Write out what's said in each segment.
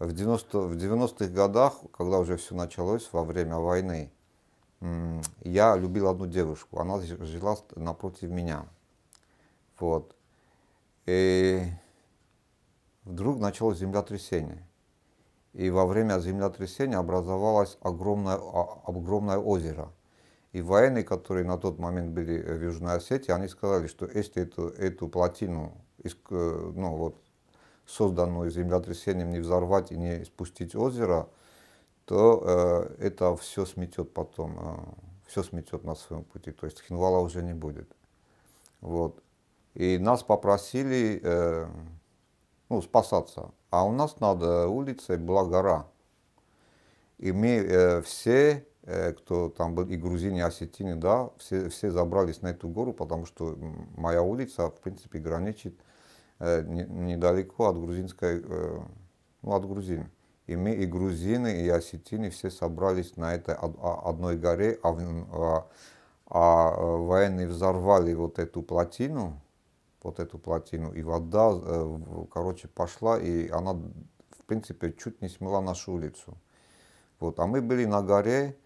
в 90-х в 90 годах, когда уже все началось во время войны, я любил одну девушку. Она жила напротив меня. Вот. И вдруг началось землетрясение. И во время землетрясения образовалось огромное, а, огромное озеро. И военные, которые на тот момент были в Южной Осетии, они сказали, что если эту, эту плотину э, ну, вот, созданную землетрясением, не взорвать и не спустить озеро, то э, это все сметет потом, э, все сметет на своем пути. То есть Хинвала уже не будет. Вот. И нас попросили э, ну, спасаться. А у нас над э, улицей была гора. И мы э, все, э, кто там был, и грузины, и осетины, да, все, все забрались на эту гору, потому что моя улица, в принципе, граничит э, недалеко от грузинской, ну, от Грузин. И мы, и грузины, и осетины все собрались на этой а, одной горе, а, а, а э, военные взорвали вот эту плотину, вот эту плотину, и вода, э, короче, пошла, и она, в принципе, чуть не смела нашу улицу. Вот, а мы были на горе,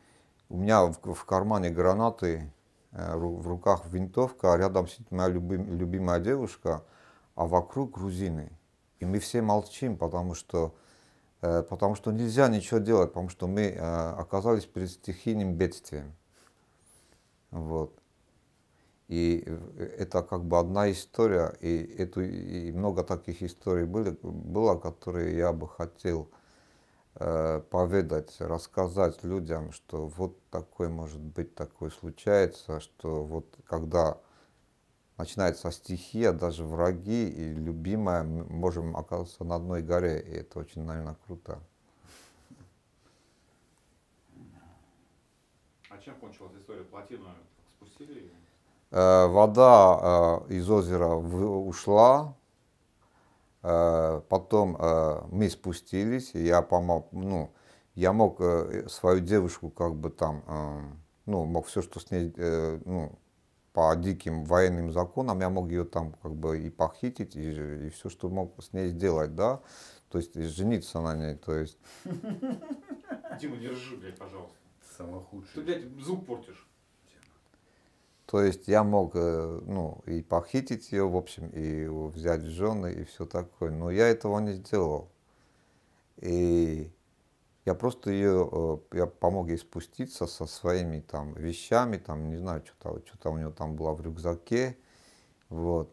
у меня в, в кармане гранаты, э, в руках винтовка, а рядом сидит моя любим, любимая девушка – а вокруг грузины. И мы все молчим, потому что, э, потому что нельзя ничего делать, потому что мы э, оказались перед стихийным бедствием. Вот. И э, это как бы одна история, и, эту, и много таких историй были, было, которые я бы хотел э, поведать, рассказать людям, что вот такое может быть, такое случается, что вот когда начинается со стихия, даже враги и любимая, мы можем оказаться на одной горе, и это очень, наверное, круто. А чем кончилась история? Плотину спустили? Э, вода э, из озера в, ушла, э, потом э, мы спустились, и я помог, ну, я мог э, свою девушку как бы там, э, ну, мог все, что с ней, ну, по диким военным законам я мог ее там как бы и похитить, и, и все, что мог с ней сделать, да, то есть жениться на ней, то есть. Дима, держи, блядь, пожалуйста. Самое худшее. Ты, блядь, звук портишь. То есть я мог э, ну, и похитить ее, в общем, и взять жены, и все такое. Но я этого не сделал. И я просто ее, э, я помог ей спуститься со своими там вещами, там, не знаю, что-то что, -то, у нее там было в рюкзаке, вот.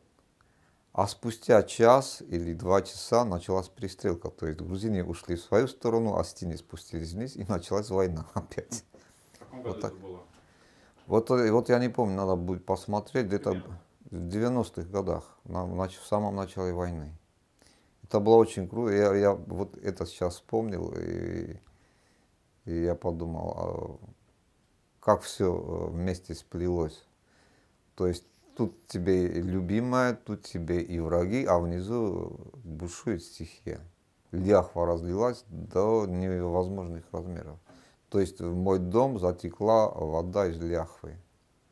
А спустя час или два часа началась перестрелка, то есть грузины ушли в свою сторону, а стены спустились вниз и началась война опять. В каком году вот так. это было? Вот, э, вот я не помню, надо будет посмотреть, где-то в 90-х годах, на, в самом начале войны. Это было очень круто. Я, я вот это сейчас вспомнил, и, и я подумал, а как все э, вместе сплелось. То есть тут тебе любимая, тут тебе и враги, а внизу бушует стихия. Ляхва разлилась до невозможных размеров. То есть в мой дом затекла вода из ляхвы.